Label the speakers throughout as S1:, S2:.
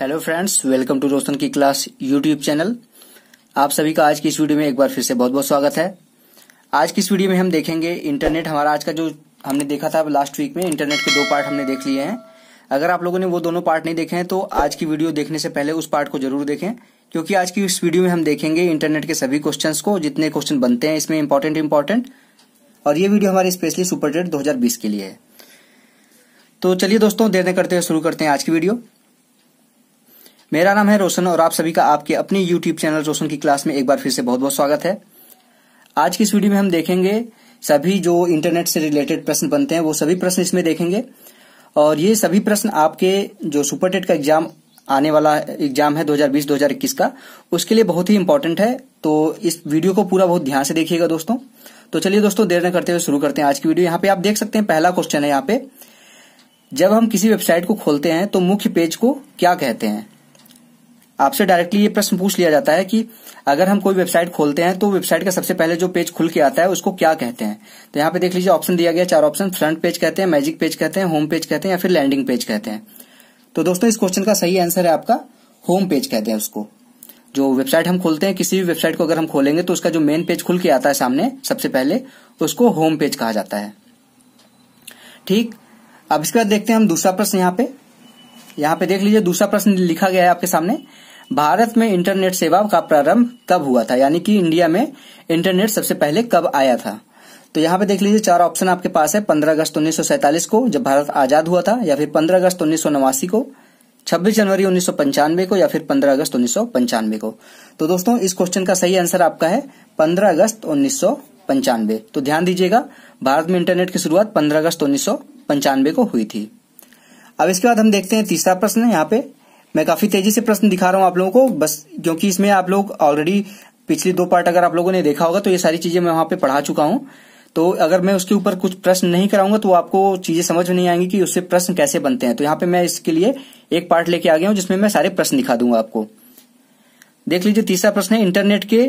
S1: hello friends welcome to Roshan की class YouTube channel आप सभी का आज की इस वीडियो में एक बार फिर से बहुत बहुत स्वागत है आज की इस वीडियो में हम देखेंगे इंटरनेट हमारा आज का जो हमने देखा था लास्ट वीक में इंटरनेट के दो पार्ट हमने देख लिए हैं अगर आप लोगों ने वो दोनों पार्ट नहीं देखे हैं तो आज की वीडियो देखने से पहले उस पार्ट को जरूर देखें क्योंकि आज की इस वीडियो में हम देखेंगे इंटरनेट के सभी क्वेश्चन को जितने क्वेश्चन बनते हैं इसमें इंपॉर्टेंट इंपॉर्टेंट और ये वीडियो हमारे स्पेशली सुपर डेट दो के लिए है तो चलिए दोस्तों देर न करते हुए शुरू करते हैं आज की वीडियो मेरा नाम है रोशन और आप सभी का आपके अपने YouTube चैनल रोशन की क्लास में एक बार फिर से बहुत बहुत स्वागत है आज की इस वीडियो में हम देखेंगे सभी जो इंटरनेट से रिलेटेड प्रश्न बनते हैं वो सभी प्रश्न इसमें देखेंगे और ये सभी प्रश्न आपके जो सुपर टेट का एग्जाम आने वाला एग्जाम है 2020-2021 का उसके लिए बहुत ही इम्पोर्टेंट है तो इस वीडियो को पूरा बहुत ध्यान से देखिएगा दोस्तों तो चलिए दोस्तों देर न करते हुए शुरू करते हैं आज की वीडियो यहाँ पे आप देख सकते हैं पहला क्वेश्चन है यहाँ पे जब हम किसी वेबसाइट को खोलते हैं तो मुख्य पेज को क्या कहते हैं आपसे डायरेक्टली ये प्रश्न पूछ लिया जाता है कि अगर हम कोई वेबसाइट खोलते हैं तो वेबसाइट का सबसे पहले जो पेज खुल के आता है उसको क्या कहते हैं तो यहाँ पे देख लीजिए ऑप्शन दिया गया चार ऑप्शन फ्रंट पेज कहते हैं मैजिक पेज कहते हैं होम पेज कहते हैं या फिर लैंडिंग पेज कहते हैं तो दोस्तों इस क्वेश्चन का सही आंसर है आपका होम पेज कहते हैं उसको जो वेबसाइट हम खोलते हैं किसी भी वेबसाइट को अगर हम खोलेंगे तो उसका जो मेन पेज खुल के आता है सामने सबसे पहले उसको होम पेज कहा जाता है ठीक अब इसके बाद देखते हैं हम दूसरा प्रश्न यहाँ पे यहाँ पे देख लीजिए दूसरा प्रश्न लिखा गया है आपके सामने भारत में इंटरनेट सेवा का प्रारंभ कब हुआ था यानी कि इंडिया में इंटरनेट सबसे पहले कब आया था तो यहाँ पे देख लीजिए चार ऑप्शन आपके पास है पंद्रह अगस्त उन्नीस को जब भारत आजाद हुआ था या फिर पंद्रह अगस्त उन्नीस को छब्बीस जनवरी उन्नीस को या फिर पंद्रह अगस्त उन्नीस को तो दोस्तों इस क्वेश्चन का सही आंसर आपका है पंद्रह अगस्त उन्नीस तो ध्यान दीजिएगा भारत में इंटरनेट की शुरुआत पंद्रह अगस्त उन्नीस को हुई थी अब इसके बाद हम देखते हैं तीसरा प्रश्न यहाँ पे मैं काफी तेजी से प्रश्न दिखा रहा हूँ आप लोगों को बस क्योंकि इसमें आप लोग ऑलरेडी पिछले दो पार्ट अगर आप लोगों ने देखा होगा तो ये सारी चीजें मैं वहां पे पढ़ा चुका हूँ तो अगर मैं उसके ऊपर कुछ प्रश्न नहीं कराऊंगा तो आपको चीजें समझ में नहीं आएंगी कि उससे प्रश्न कैसे बनते हैं तो यहाँ पे मैं इसके लिए एक पार्ट लेके आ गया हूं जिसमें मैं सारे प्रश्न दिखा दूंगा आपको देख लीजिए तीसरा प्रश्न है इंटरनेट के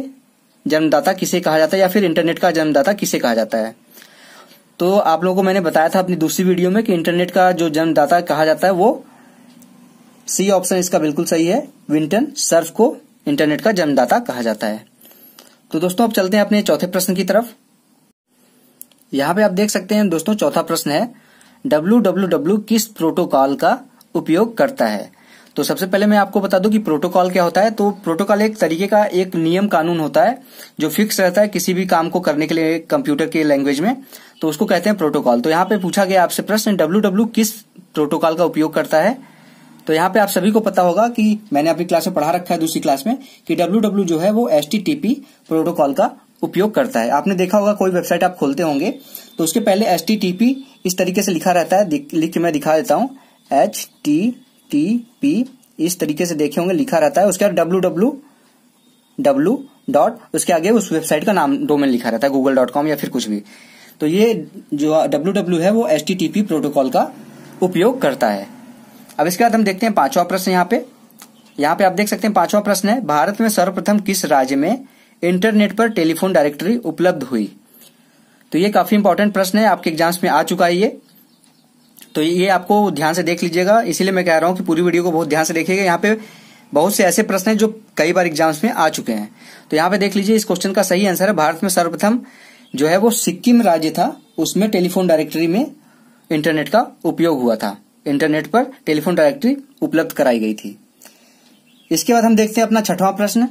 S1: जन्मदाता किसे कहा जाता है या फिर इंटरनेट का जन्मदाता किसे कहा जाता है तो आप लोगों को मैंने बताया था अपनी दूसरी वीडियो में कि इंटरनेट का जो जन्मदाता कहा जाता है वो सी ऑप्शन इसका बिल्कुल सही है विंटन सर्फ को इंटरनेट का जन्मदाता कहा जाता है तो दोस्तों अब चलते हैं अपने चौथे प्रश्न की तरफ यहाँ पे आप देख सकते हैं दोस्तों चौथा प्रश्न है डब्ल्यू किस प्रोटोकॉल का उपयोग करता है तो सबसे पहले मैं आपको बता दूं कि प्रोटोकॉल क्या होता है तो प्रोटोकॉल एक तरीके का एक नियम कानून होता है जो फिक्स रहता है किसी भी काम को करने के लिए कंप्यूटर के लैंग्वेज में तो उसको कहते हैं प्रोटोकॉल तो यहाँ पे पूछा गया आपसे प्रश्न डब्ल्यू किस प्रोटोकॉल का उपयोग करता है तो यहाँ पे आप सभी को पता होगा कि मैंने अपनी क्लास में पढ़ा रखा है दूसरी क्लास में कि डब्ल्यू जो है वो एस प्रोटोकॉल का उपयोग करता है आपने देखा होगा कोई वेबसाइट आप खोलते होंगे तो उसके पहले एस इस तरीके से लिखा रहता है लिख के मैं दिखा देता हूँ एच टी टी पी इस तरीके से देखे होंगे लिखा रहता है उसके बाद डब्ल्यू डब्ल्यू डब्ल्यू डॉट उसके आगे उस वेबसाइट का नाम डोमेन लिखा रहता है गूगल डॉट कॉम या फिर कुछ भी तो ये जो डब्ल्यू डब्ल्यू है वो एच प्रोटोकॉल का उपयोग करता है अब इसके बाद हम देखते हैं पांचवा प्रश्न यहाँ पे यहाँ पे आप देख सकते हैं पांचवा प्रश्न है भारत में सर्वप्रथम किस राज्य में इंटरनेट पर टेलीफोन डायरेक्टरी उपलब्ध हुई तो ये काफी इंपॉर्टेंट प्रश्न है आपके एग्जाम्स में आ चुका है ये तो ये आपको ध्यान से देख लीजिएगा इसीलिए मैं कह रहा हूं कि पूरी वीडियो को बहुत ध्यान से देखिएगा यहाँ पे बहुत से ऐसे प्रश्न हैं जो कई बार एग्जाम्स में आ चुके हैं तो यहाँ पे देख लीजिए इस क्वेश्चन का सही आंसर है भारत में सर्वप्रथम जो है वो सिक्किम राज्य था उसमें टेलीफोन डायरेक्टरी में इंटरनेट का उपयोग हुआ था इंटरनेट पर टेलीफोन डायरेक्टरी उपलब्ध कराई गई थी इसके बाद हम देखते हैं अपना छठवां प्रश्न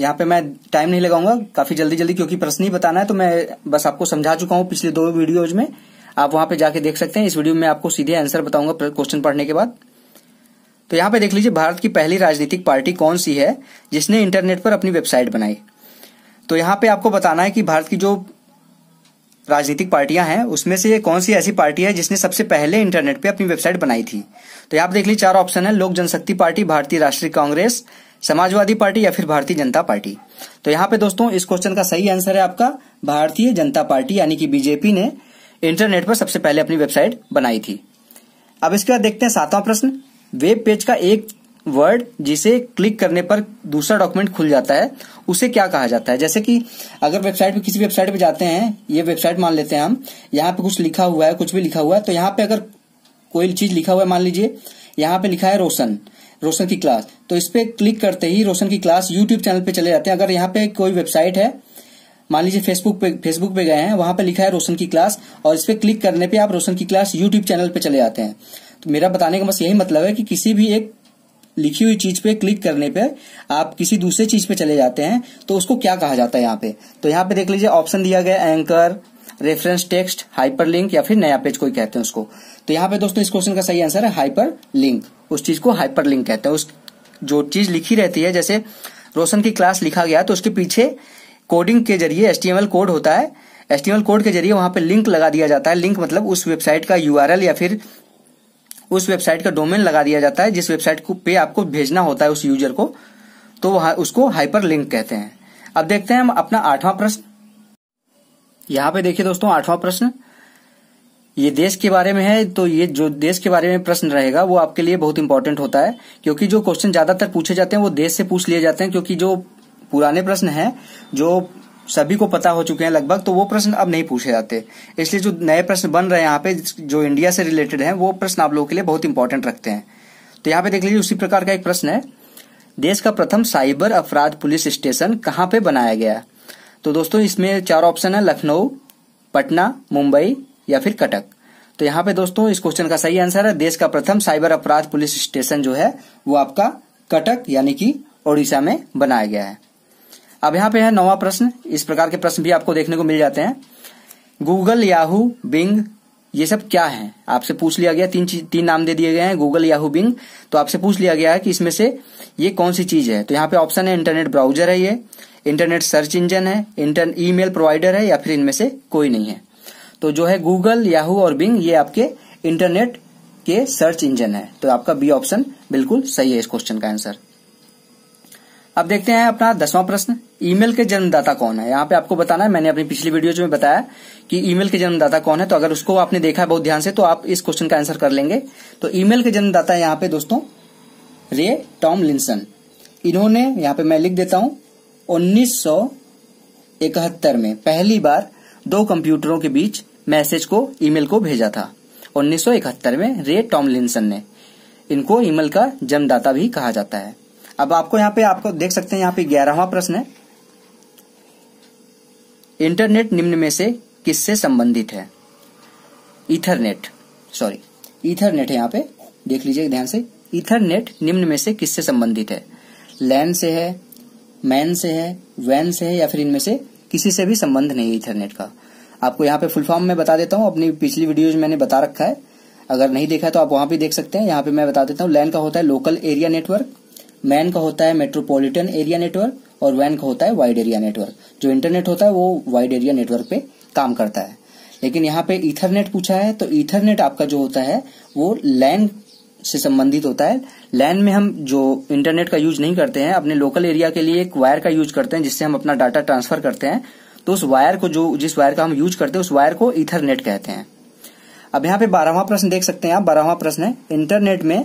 S1: यहाँ पे मैं टाइम नहीं लगाऊंगा काफी जल्दी जल्दी क्योंकि प्रश्न ही बताना है तो मैं बस आपको समझा चुका हूँ पिछले दो वीडियोज में आप वहां पे जाके देख सकते हैं इस वीडियो में आपको सीधे आंसर बताऊंगा क्वेश्चन पढ़ने के बाद तो यहाँ पे देख लीजिए भारत की पहली राजनीतिक पार्टी कौन सी है जिसने इंटरनेट पर अपनी वेबसाइट बनाई तो यहाँ पे आपको बताना है कि भारत की जो राजनीतिक पार्टियां हैं उसमें से कौन सी ऐसी पार्टी है जिसने सबसे पहले इंटरनेट पे अपनी वेबसाइट बनाई थी तो यहाँ आप देख लीजिए चार ऑप्शन है लोक जनशक्ति पार्टी भारतीय राष्ट्रीय कांग्रेस समाजवादी पार्टी या फिर भारतीय जनता पार्टी तो यहाँ पे दोस्तों इस क्वेश्चन का सही आंसर है आपका भारतीय जनता पार्टी यानी कि बीजेपी ने इंटरनेट पर सबसे पहले अपनी वेबसाइट बनाई थी अब इसके बाद देखते हैं सातवां प्रश्न वेब पेज का एक वर्ड जिसे क्लिक करने पर दूसरा डॉक्यूमेंट खुल जाता है उसे क्या कहा जाता है जैसे कि अगर वेबसाइट पे किसी वेबसाइट पे जाते हैं ये वेबसाइट मान लेते हैं हम यहाँ पे कुछ लिखा हुआ है कुछ भी लिखा हुआ है तो यहाँ पे अगर कोई चीज लिखा हुआ है मान लीजिए यहाँ पे लिखा है रोशन रोशन की क्लास तो इस पे क्लिक करते ही रोशन की क्लास यूट्यूब चैनल पे चले जाते हैं अगर यहाँ पे कोई वेबसाइट है मान लीजिए फेसबुक पे फेसबुक पे गए हैं वहां पे लिखा है रोशन की क्लास और इस पे क्लिक करने पे आप रोशन की क्लास यूट्यूब चैनल पे चले जाते हैं तो मेरा बताने का बस यही मतलब है कि किसी भी एक लिखी हुई चीज पे क्लिक करने पे आप किसी दूसरे चीज पे चले जाते हैं तो उसको क्या कहा जाता है यहाँ पे तो यहाँ पे देख लीजिए ऑप्शन दिया गया anchor reference text hyperlink या फिर नया पेज कोई कहते हैं उसको तो यहाँ पे दोस्तों इस क्वेश्चन का सही आंसर है हाइपर लिंक उस चीज को हाइपर लिंक कहते हैं उस जो चीज लिखी रहती है जैसे रोशन की क्लास लिखा गया तो उसके पीछे कोडिंग के जरिए एस कोड होता है एस कोड के जरिए वहां पे लिंक लगा दिया जाता है लिंक मतलब उस वेबसाइट का यूआरएल या फिर उस वेबसाइट का डोमेन लगा दिया जाता है जिस वेबसाइट को पे आपको भेजना होता है उस यूजर को तो वहां उसको हाइपर लिंक कहते हैं अब देखते हैं हम अपना आठवां प्रश्न यहाँ पे देखिए दोस्तों आठवां प्रश्न ये देश के बारे में है तो ये जो देश के बारे में प्रश्न रहेगा वो आपके लिए बहुत इंपॉर्टेंट होता है क्योंकि जो क्वेश्चन ज्यादातर पूछे जाते हैं वो देश से पूछ लिए जाते हैं क्योंकि जो पुराने प्रश्न हैं जो सभी को पता हो चुके हैं लगभग तो वो प्रश्न अब नहीं पूछे जाते इसलिए जो नए प्रश्न बन रहे हैं यहाँ पे जो इंडिया से रिलेटेड है वो प्रश्न आप लोगों के लिए बहुत इंपॉर्टेंट रखते हैं तो यहाँ पे देख लीजिए उसी प्रकार का एक प्रश्न है देश का प्रथम साइबर अपराध पुलिस स्टेशन कहाँ पे बनाया गया तो दोस्तों इसमें चार ऑप्शन है लखनऊ पटना मुंबई या फिर कटक तो यहाँ पे दोस्तों इस क्वेश्चन का सही आंसर है देश का प्रथम साइबर अपराध पुलिस स्टेशन जो है वो आपका कटक यानी कि ओडिशा में बनाया गया है अब यहाँ पे है नवा प्रश्न इस प्रकार के प्रश्न भी आपको देखने को मिल जाते हैं गूगल याहू बिंग ये सब क्या है आपसे पूछ लिया गया तीन तीन नाम दे दिए गए हैं गूगल याहू बिंग तो आपसे पूछ लिया गया है कि इसमें से ये कौन सी चीज है तो यहाँ पे ऑप्शन है इंटरनेट ब्राउजर है ये इंटरनेट सर्च इंजन है इंटर ईमेल प्रोवाइडर है या फिर इनमें से कोई नहीं है तो जो है गूगल याहू और बिंग ये आपके इंटरनेट के सर्च इंजन है तो आपका बी ऑप्शन बिल्कुल सही है इस क्वेश्चन का आंसर अब देखते हैं अपना दसवां प्रश्न ईमेल के जन्मदाता कौन है यहाँ पे आपको बताना है मैंने अपनी पिछली वीडियो में बताया कि ईमेल के जन्मदाता कौन है तो अगर उसको आपने देखा है बहुत ध्यान से तो आप इस क्वेश्चन का आंसर कर लेंगे तो ईमेल के जन्मदाता है यहाँ पे दोस्तों रे टॉम लिंसन इन्होंने यहाँ पे मैं लिख देता हूं उन्नीस में पहली बार दो कंप्यूटरों के बीच मैसेज को ईमेल को भेजा था उन्नीस में रे टॉम लिंसन ने इनको ईमेल का जन्मदाता भी कहा जाता है अब आपको यहाँ पे आपको देख सकते हैं यहाँ पे ग्यारहवा प्रश्न है इंटरनेट निम्न में से किससे संबंधित है इथरनेट सॉरी इथरनेट है यहाँ पे देख लीजिए ध्यान से इथरनेट निम्न में से किससे संबंधित है लैन से है मैन से है वैन से है या फिर इनमें से किसी से भी संबंध नहीं है इथरनेट का आपको यहाँ पे फुल फॉर्म में बता देता हूँ अपनी पिछली वीडियोज मैंने बता रखा है अगर नहीं देखा है तो आप वहां भी देख सकते हैं यहाँ पे मैं बता देता हूँ लैन का होता है लोकल एरिया नेटवर्क मैन का होता है मेट्रोपॉलिटन एरिया नेटवर्क और वैन का होता है वाइड एरिया नेटवर्क जो इंटरनेट होता है वो वाइड एरिया नेटवर्क पे काम करता है लेकिन यहाँ पे इथरनेट पूछा है तो इथरनेट आपका जो होता है वो लैन से संबंधित होता है लैन में हम जो इंटरनेट का यूज नहीं करते हैं अपने लोकल एरिया के लिए एक वायर का यूज करते हैं जिससे हम अपना डाटा ट्रांसफर करते हैं तो उस वायर को जो जिस वायर का हम यूज करते हैं उस वायर को इथरनेट कहते हैं अब यहाँ पे बारहवा प्रश्न देख सकते हैं आप बारहवा प्रश्न है इंटरनेट में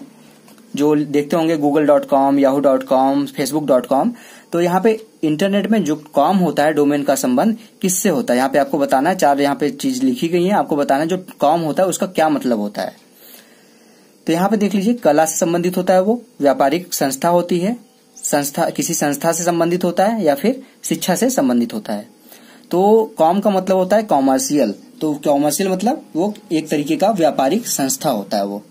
S1: जो देखते होंगे Google dot com Yahoo dot com Facebook dot com तो यहाँ पे इंटरनेट में जो कॉम होता है डोमेन का संबंध किससे होता है यहाँ पे आपको बताना है चार यहाँ पे चीज लिखी गई है आपको बताना है जो कॉम होता है उसका क्या मतलब होता है तो यहाँ पे देख लीजिए कला से संबंधित होता है वो व्यापारिक संस्था होती है संस्था किसी संस्था से संबंधित होता है या फिर शिक्षा से संबंधित होता है तो कॉम का मतलब होता है कॉमर्शियल तो कॉमर्शियल मतलब वो एक तरीके का व्यापारिक संस्था होता है वो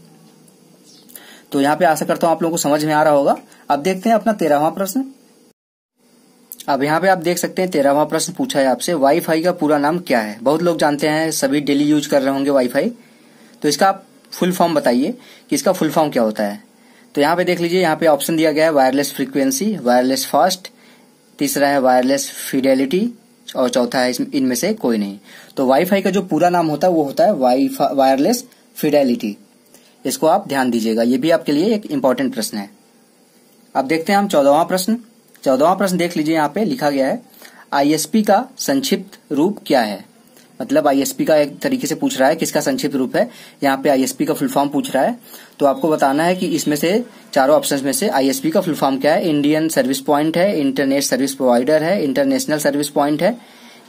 S1: तो यहाँ पे आशा करता हूँ आप लोगों को समझ में आ रहा होगा अब देखते हैं अपना तेरहवा प्रश्न अब यहाँ पे आप देख सकते हैं तेरहवा प्रश्न पूछा है आपसे वाईफाई का पूरा नाम क्या है बहुत लोग जानते हैं सभी डेली यूज कर रहे होंगे वाईफाई तो इसका आप फुल फॉर्म बताइए कि इसका फुल फॉर्म क्या होता है तो यहाँ पे देख लीजिए यहाँ पे ऑप्शन दिया गया है वायरलेस फ्रीक्वेंसी वायरलेस फास्ट तीसरा है वायरलेस फिडेलिटी और चौथा है इनमें से कोई नहीं तो वाईफाई का जो पूरा नाम होता है वो होता है वायरलेस फिडेलिटी इसको आप ध्यान दीजिएगा ये भी आपके लिए एक इम्पोर्टेंट प्रश्न है अब देखते हैं हम चौदहवा प्रश्न चौदहवा प्रश्न देख लीजिए यहाँ पे लिखा गया है आईएसपी का संक्षिप्त रूप क्या है मतलब आईएसपी का एक तरीके से पूछ रहा है किसका संक्षिप्त रूप है यहाँ पे आईएसपी का फुल फॉर्म पूछ रहा है तो आपको बताना है कि इसमें से चारों ऑप्शन में से आईएसपी का फुल फॉर्म क्या है इंडियन सर्विस प्वाइंट है इंटरनेट सर्विस प्रोवाइडर है इंटरनेशनल सर्विस प्वाइंट है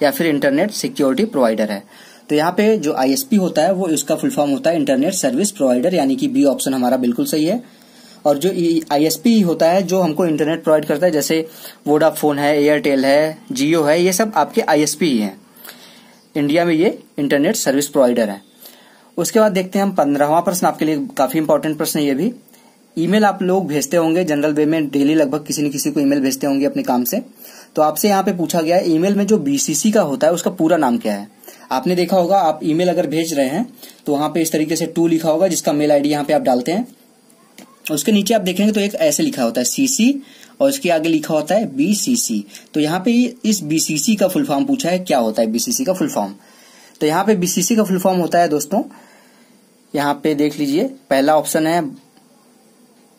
S1: या फिर इंटरनेट सिक्योरिटी प्रोवाइडर है तो यहाँ पे जो आईएसपी होता है वो इसका फुल फॉर्म होता है इंटरनेट सर्विस प्रोवाइडर यानी कि बी ऑप्शन हमारा बिल्कुल सही है और जो आईएसपी होता है जो हमको इंटरनेट प्रोवाइड करता है जैसे वोडाफोन है एयरटेल है जियो है ये सब आपके आईएसपी ही हैं इंडिया में ये इंटरनेट सर्विस प्रोवाइडर है उसके बाद देखते हैं हम पंद्रहवा प्रश्न आपके लिए काफी इंपॉर्टेंट प्रश्न है ये भी ईमेल आप लोग भेजते होंगे जनरल वे में डेली लगभग किसी न किसी को ईमेल भेजते होंगे अपने काम से तो आपसे यहाँ पे पूछा गया है ईमेल में जो बीसीसी का होता है उसका पूरा नाम क्या है आपने देखा होगा आप ईमेल अगर भेज रहे हैं तो वहां पे इस तरीके से टू लिखा होगा जिसका मेल आईडी यहाँ पे आप डालते हैं उसके नीचे आप देखेंगे तो एक ऐसे लिखा होता है सीसी और उसके आगे लिखा होता है बीसीसी तो यहाँ पे इस बीसीसी का फुल फॉर्म पूछा है क्या होता है बीसीसी का फुल फॉर्म तो यहाँ पे बीसीसी का फुल फॉर्म होता है दोस्तों यहाँ पे देख लीजिए पहला ऑप्शन है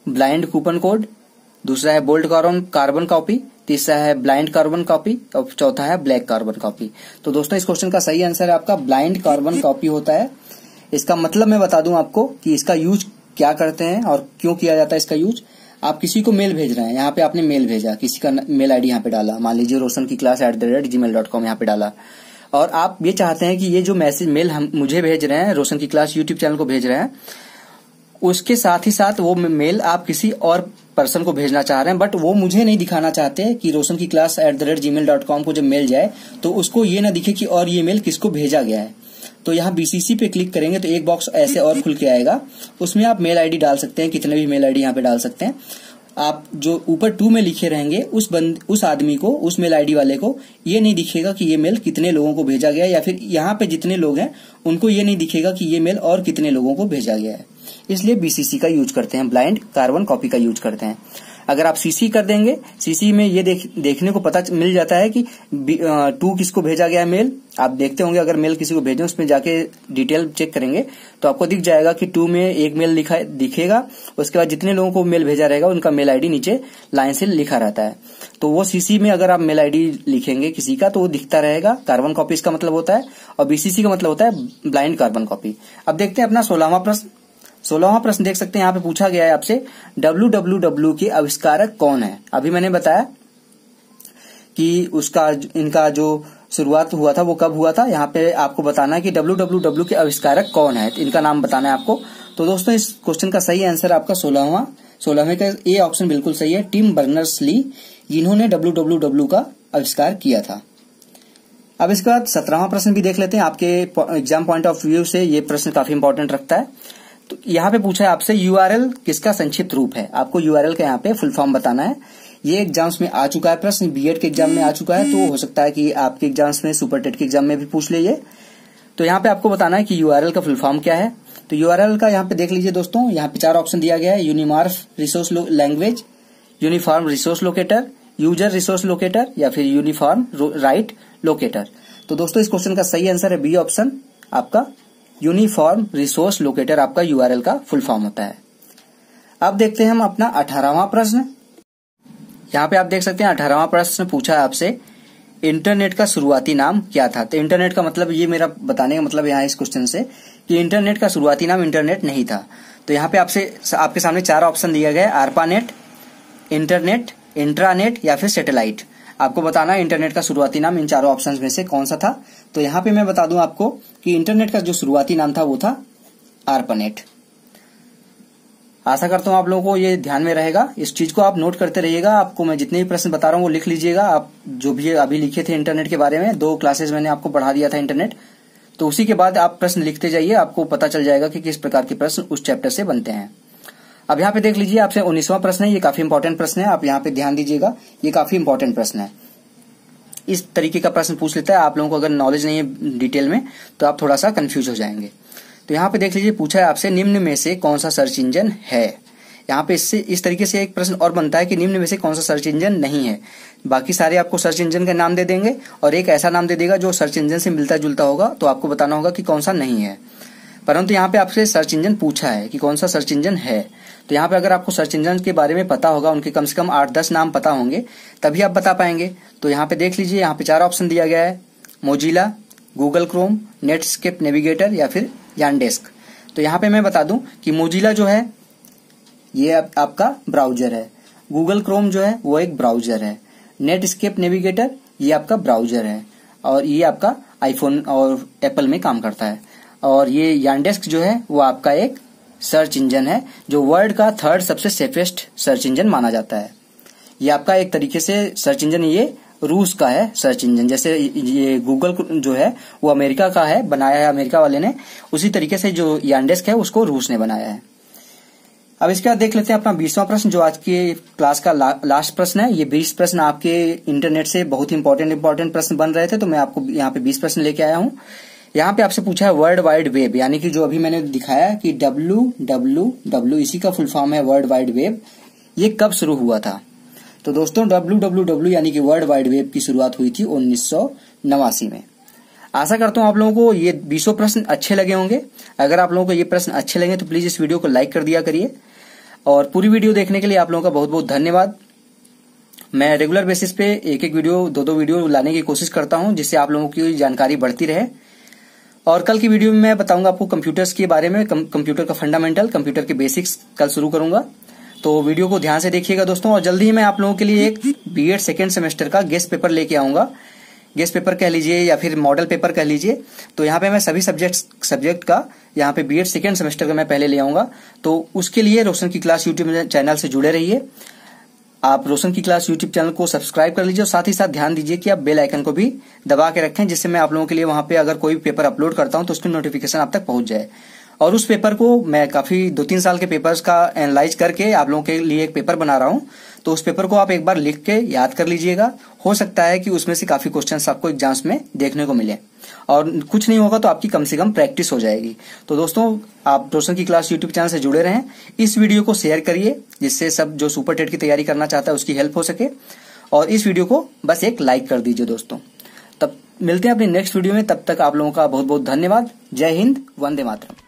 S1: ब्लाइंड कूपन कोड दूसरा है बोल्ड कार्बन कार्बन कॉपी तीसरा है ब्लाइंड कार्बन कॉपी और चौथा है ब्लैक कार्बन कॉपी तो दोस्तों इस क्वेश्चन का सही आंसर है आपका ब्लाइंड कार्बन कॉपी होता है इसका मतलब मैं बता दूं आपको कि इसका यूज क्या करते हैं और क्यों किया जाता है इसका यूज आप किसी को मेल भेज रहे हैं यहाँ पे आपने मेल भेजा किसी का मेल आईडी यहाँ पे डाला मान लीजिए रोशन की class at the rate Gmail dot com यहाँ पे डाला और आप ये चाहते हैं कि ये जो मैसेज मेल हम मुझे भेज रहे हैं रोशन की क्लास यूट्यूब चैनल को भेज रहे हैं उसके साथ ही साथ वो मेल आप किसी और पर्सन को भेजना चाह रहे हैं बट वो मुझे नहीं दिखाना चाहते कि रोशन की class at the rate Gmail dot com को जब मेल जाए तो उसको ये ना दिखे कि और ये मेल किसको भेजा गया है तो यहाँ बीसीसी पे क्लिक करेंगे तो एक बॉक्स ऐसे और खुल के आएगा उसमें आप मेल आईडी डाल सकते हैं कितने भी मेल आईडी यहाँ पे डाल सकते हैं आप जो ऊपर टू में लिखे रहेंगे उस बंद उस आदमी को उस मेल आईडी वाले को ये नहीं दिखेगा कि ये मेल कितने लोगों को भेजा गया या फिर यहाँ पे जितने लोग हैं उनको ये नहीं दिखेगा कि ये मेल और कितने लोगों को भेजा गया है इसलिए बीसीसी का यूज करते हैं ब्लाइंड कार्बन कॉपी का यूज करते हैं अगर आप सीसी कर देंगे सीसी में ये देख, देखने को पता मिल जाता है कि टू किसको भेजा गया मेल आप देखते होंगे अगर मेल किसी को भेजें उसमें जाके डिटेल चेक करेंगे तो आपको दिख जाएगा कि टू में एक मेल लिखा दिखेगा उसके बाद जितने लोगों को मेल भेजा रहेगा उनका मेल आईडी नीचे लाइन से लिखा रहता है तो वो सीसी में अगर आप मेल आईडी लिखेंगे किसी का तो वो दिखता रहेगा कार्बन कॉपी इसका मतलब होता है और बीसीसी का मतलब होता है ब्लाइंड कार्बन कॉपी अब देखते हैं अपना सोलहवा प्रश्न सोलहवा प्रश्न देख सकते हैं यहाँ पे पूछा गया है आपसे डब्ल्यू डब्ल्यू डब्ल्यू के आविष्कारक कौन है अभी मैंने बताया कि उसका इनका जो शुरुआत हुआ था वो कब हुआ था यहाँ पे आपको बताना है कि डब्ल्यू डब्ल्यू डब्ल्यू के आविष्कारक कौन है इनका नाम बताना है आपको तो दोस्तों इस क्वेश्चन का सही आंसर आपका सोलहवा सोलहवें का ए ऑप्शन बिल्कुल सही है टीम बर्नर्स ली जिन्होंने डब्ल्यू डब्ल्यू डब्ल्यू का आविष्कार किया था अब इसके बाद सत्रहवा प्रश्न भी देख लेते हैं आपके एग्जाम पॉइंट ऑफ व्यू से ये प्रश्न काफी इंपॉर्टेंट रखता है तो यहाँ पे पूछा है आपसे यूआरएल किसका संक्षिप्त रूप है आपको यूआरएल का यहाँ पे फुल फॉर्म बताना है ये एग्जाम्स में आ चुका है प्रश्न बीएड के एग्जाम में आ चुका है तो हो सकता है कि आपके एग्जाम्स में सुपर टेट के एग्जाम में भी पूछ लीजिए तो यहाँ पे आपको बताना है कि यूआरएल का फुल फॉर्म क्या है तो यूआरएल का यहाँ पे देख लीजिए दोस्तों यहाँ पे चार ऑप्शन दिया गया है यूनिमार्फ resource language uniform resource locator user resource locator या फिर यूनिफॉर्म राइट लोकेटर तो दोस्तों इस क्वेश्चन का सही आंसर है बी ऑप्शन आपका यूनिफॉर्म रिसोर्स लोकेटर आपका यू का फुल फॉर्म होता है अब देखते हैं हम अपना अठारहवा प्रश्न यहाँ पे आप देख सकते हैं अठारहवा प्रश्न पूछा है आपसे इंटरनेट का शुरुआती नाम क्या था तो इंटरनेट का मतलब ये मेरा बताने का मतलब यहाँ इस क्वेश्चन से कि इंटरनेट का शुरुआती नाम इंटरनेट नहीं था तो यहाँ पे आपसे आपके सामने चार ऑप्शन दिया गया आरपानेट इंटरनेट इंट्रानेट या फिर सेटेलाइट आपको बताना इंटरनेट का शुरुआती नाम इन चारों ऑप्शन में से कौन सा था तो यहां पे मैं बता दूं आपको कि इंटरनेट का जो शुरुआती नाम था वो था आर्पनेट आशा करता हूं आप लोगों को ये ध्यान में रहेगा इस चीज को आप नोट करते रहिएगा आपको मैं जितने भी प्रश्न बता रहा हूं वो लिख लीजिएगा आप जो भी अभी लिखे थे इंटरनेट के बारे में दो क्लासेस मैंने आपको पढ़ा दिया था इंटरनेट तो उसी के बाद आप प्रश्न लिखते जाइए आपको पता चल जाएगा कि किस प्रकार के प्रश्न उस चैप्टर से बनते हैं अब यहाँ पे देख लीजिए आपसे उन्नीसवा प्रश्न है ये काफी इंपॉर्टेंट प्रश्न है आप यहाँ पे ध्यान दीजिएगा ये काफी इंपॉर्टेंट प्रश्न है इस तरीके का प्रश्न पूछ लेता है आप लोगों को अगर नॉलेज नहीं है डिटेल में तो आप थोड़ा सा कंफ्यूज हो जाएंगे तो यहाँ पे देख लीजिए पूछा है आपसे निम्न में से कौन सा सर्च इंजन है यहाँ पे इससे इस तरीके से एक प्रश्न और बनता है कि निम्न में से कौन सा सर्च इंजन नहीं है बाकी सारे आपको सर्च इंजन का नाम दे देंगे और एक ऐसा नाम दे देगा जो सर्च इंजन से मिलता जुलता होगा तो आपको बताना होगा कि कौन सा नहीं है परंतु यहाँ पे आपसे सर्च इंजन पूछा है कि कौन सा सर्च इंजन है तो यहाँ पे अगर आपको सर्च इंजन के बारे में पता होगा उनके कम से कम आठ दस नाम पता होंगे तभी आप बता पाएंगे तो यहाँ पे देख लीजिए यहाँ पे चार ऑप्शन दिया गया है Mozilla Google Chrome Netscape Navigator या फिर यानडेस्क तो यहाँ पे मैं बता दूं कि मोजिला जो है ये आप, आपका ब्राउजर है गूगल क्रोम जो है वो एक ब्राउजर है नेटस्केप नेविगेटर ये आपका ब्राउजर है और ये आपका आईफोन और एप्पल में काम करता है और ये यानडेस्क जो है वो आपका एक सर्च इंजन है जो वर्ल्ड का थर्ड सबसे सेफेस्ट सर्च इंजन माना जाता है ये आपका एक तरीके से सर्च इंजन ये रूस का है सर्च इंजन जैसे ये गूगल जो है वो अमेरिका का है बनाया है अमेरिका वाले ने उसी तरीके से जो यानडेस्क है उसको रूस ने बनाया है अब इसके बाद देख लेते हैं अपना बीसवा प्रश्न जो आज के क्लास का ला, लास्ट प्रश्न है ये बीस प्रश्न आपके इंटरनेट से बहुत इंपॉर्टेंट इंपॉर्टेंट प्रश्न बन रहे थे तो मैं आपको यहाँ पे बीस प्रश्न लेके आया हूँ यहाँ पे आपसे पूछा है वर्ल्ड वाइड वेब यानी कि जो अभी मैंने दिखाया कि डब्ल्यू डब्ल्यू डब्ल्यू इसी का फुल फॉर्म है वर्ल्ड वाइड वेब ये कब शुरू हुआ था तो दोस्तों डब्ल्यू डब्ल्यू डब्ल्यू यानी कि वर्ल्ड वाइड वेब की शुरुआत हुई थी उन्नीस में आशा करता हूं आप लोगों को ये बीसों प्रश्न अच्छे लगे होंगे अगर आप लोगों को ये प्रश्न अच्छे लगे तो प्लीज इस वीडियो को लाइक कर दिया करिए और पूरी वीडियो देखने के लिए आप लोगों का बहुत बहुत धन्यवाद मैं रेगुलर बेसिस पे एक एक वीडियो दो दो वीडियो लाने की कोशिश करता हूं जिससे आप लोगों की जानकारी बढ़ती रहे और कल की वीडियो में मैं बताऊंगा आपको कंप्यूटर्स के बारे में कंप्यूटर का फंडामेंटल कंप्यूटर के बेसिक्स कल शुरू करूंगा तो वीडियो को ध्यान से देखिएगा दोस्तों और जल्दी ही मैं आप लोगों के लिए एक बीएड सेकेंड सेमेस्टर का गेस्ट पेपर लेके आऊंगा गेस्ट पेपर कह लीजिए या फिर मॉडल पेपर कह लीजिए तो यहाँ पे मैं सभी सब्जेक्ट सब्जेक्ट का यहाँ पे एड सेकेंड सेमेस्टर का मैं पहले ले आऊंगा तो उसके लिए रोशन की क्लास यूट्यूब चैनल से जुड़े रहिए आप रोशन की क्लास यूट्यूब चैनल को सब्सक्राइब कर लीजिए और साथ ही साथ ध्यान दीजिए कि आप बेल आइकन को भी दबा के रखें जिससे मैं आप लोगों के लिए वहां पे अगर कोई पेपर अपलोड करता हूं तो उसकी नोटिफिकेशन आप तक पहुंच जाए और उस पेपर को मैं काफी दो तीन साल के पेपर्स का एनालाइज करके आप लोगों के लिए एक पेपर बना रहा हूं तो उस पेपर को आप एक बार लिख के याद कर लीजिएगा हो सकता है कि उसमें से काफी क्वेश्चन आपको एग्जाम्स में देखने को मिले और कुछ नहीं होगा तो आपकी कम से कम प्रैक्टिस हो जाएगी तो दोस्तों आप दोस्तों की क्लास यूट्यूब चैनल से जुड़े रहें इस वीडियो को शेयर करिए जिससे सब जो सुपर टेट की तैयारी करना चाहता है उसकी हेल्प हो सके और इस वीडियो को बस एक लाइक कर दीजिए दोस्तों तब मिलते हैं अपने नेक्स्ट वीडियो में तब तक आप लोगों का बहुत बहुत धन्यवाद जय हिंद वंदे मातरम